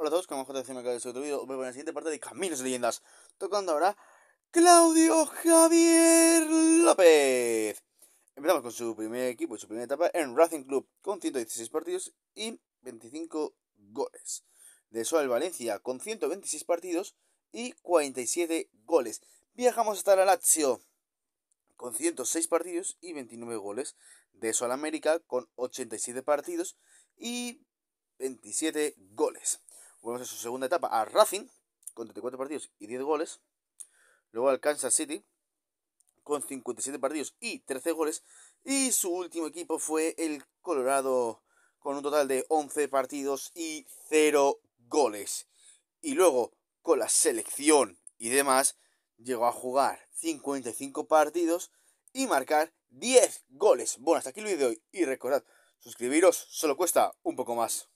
Hola a todos, como JC me acaba de subir video, voy a la siguiente parte de Caminos y Leyendas, tocando ahora Claudio Javier López. Empezamos con su primer equipo su primera etapa en Racing Club, con 116 partidos y 25 goles. De eso al Valencia, con 126 partidos y 47 goles. Viajamos hasta la Lazio, con 106 partidos y 29 goles. De eso América, con 87 partidos y 27 goles vamos a su segunda etapa, a Racing, con 34 partidos y 10 goles. Luego al Kansas City, con 57 partidos y 13 goles. Y su último equipo fue el Colorado, con un total de 11 partidos y 0 goles. Y luego, con la selección y demás, llegó a jugar 55 partidos y marcar 10 goles. Bueno, hasta aquí el vídeo de hoy. Y recordad, suscribiros solo cuesta un poco más.